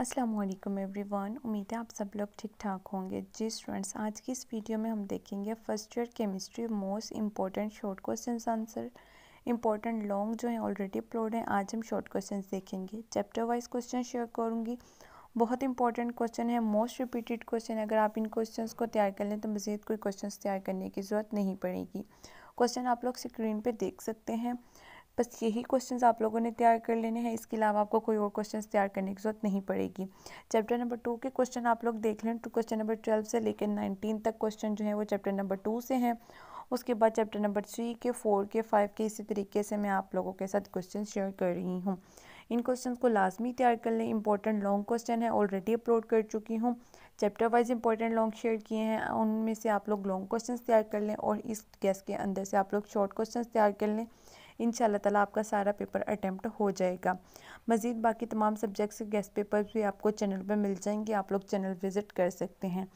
अस्सलाम वालेकुम एवरीवन उम्मीद है आप सब लोग ठीक ठाक होंगे जी स्टूडेंट्स आज की इस वीडियो में हम देखेंगे first year chemistry most important short question answer important long जो हैं ऑलरेडी अपलोड हैं आज हम शॉर्ट क्वेश्चन देखेंगे चैप्टर वाइज क्वेश्चन शेयर करूँगी बहुत इंपॉर्टेंट क्वेश्चन है मोस्ट रिपीटेड क्वेश्चन अगर आप इन क्वेश्चन को तैयार कर लें तो मज़ीद कोई क्वेश्चन तैयार करने की ज़रूरत नहीं पड़ेगी क्वेश्चन आप लोग स्क्रीन पर देख सकते हैं बस यही क्वेश्चंस आप लोगों ने तैयार कर लेने हैं इसके अलावा आपको कोई और क्वेश्चंस तैयार करने की ज़रूरत नहीं पड़ेगी चैप्टर नंबर टू के क्वेश्चन आप लोग देख लें टू क्वेश्चन नंबर ट्वेल्व से लेकर नाइनटीन तक क्वेश्चन जो है वो चैप्टर नंबर टू से हैं उसके बाद चैप्टर नंबर थ्री के फोर के फाइव के इसी तरीके से मैं आप लोगों के साथ क्वेश्चन शेयर कर रही हूँ इन क्वेश्चन को लाजमी तैयार कर लें इंपॉर्टेंट लॉन्ग क्वेश्चन है ऑलरेडी अपलोड कर चुकी हूँ chapter wise important long share किए हैं उनमें से आप लोग लॉन्ग क्वेश्चन तैयार कर लें और इस गैस के अंदर से आप लोग शॉर्ट क्वेश्चन तैयार कर लें इन तला आपका सारा पेपर अटैम्प्ट हो जाएगा मज़ीद बाकी तमाम सब्जेक्ट्स के गेस्ट पेपर भी आपको चैनल पर मिल जाएंगे आप लोग चैनल विज़िट कर सकते हैं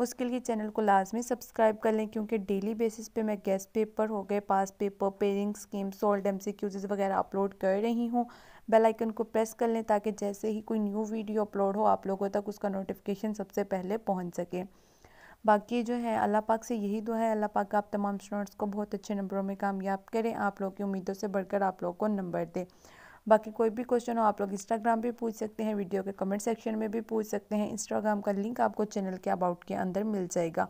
उसके लिए चैनल को लाजमी सब्सक्राइब कर लें क्योंकि डेली बेसिस पे मैं गेस्ट पेपर हो गए पास पेपर पेरिंग स्कीम सोल्ड एम सी वगैरह अपलोड कर रही हूँ बेल आइकन को प्रेस कर लें ताकि जैसे ही कोई न्यू वीडियो अपलोड हो आप लोगों तक उसका नोटिफिकेशन सबसे पहले पहुँच सके बाकी जो है अल्लाह पाक से यही दुआ है अल्लाह पाक आप तमाम स्टूडेंट्स को बहुत अच्छे नंबरों में कामयाब करें आप लोग की उम्मीदों से बढ़कर आप लोग को नंबर दें बाकी कोई भी क्वेश्चन हो आप लोग इंस्टाग्राम पर पूछ सकते हैं वीडियो के कमेंट सेक्शन में भी पूछ सकते हैं इंस्टाग्राम का लिंक आपको चैनल के अबाउट के अंदर मिल जाएगा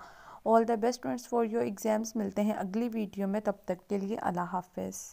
all the best friends for your exams मिलते हैं अगली वीडियो में तब तक के लिए अल्लाह हाफिज़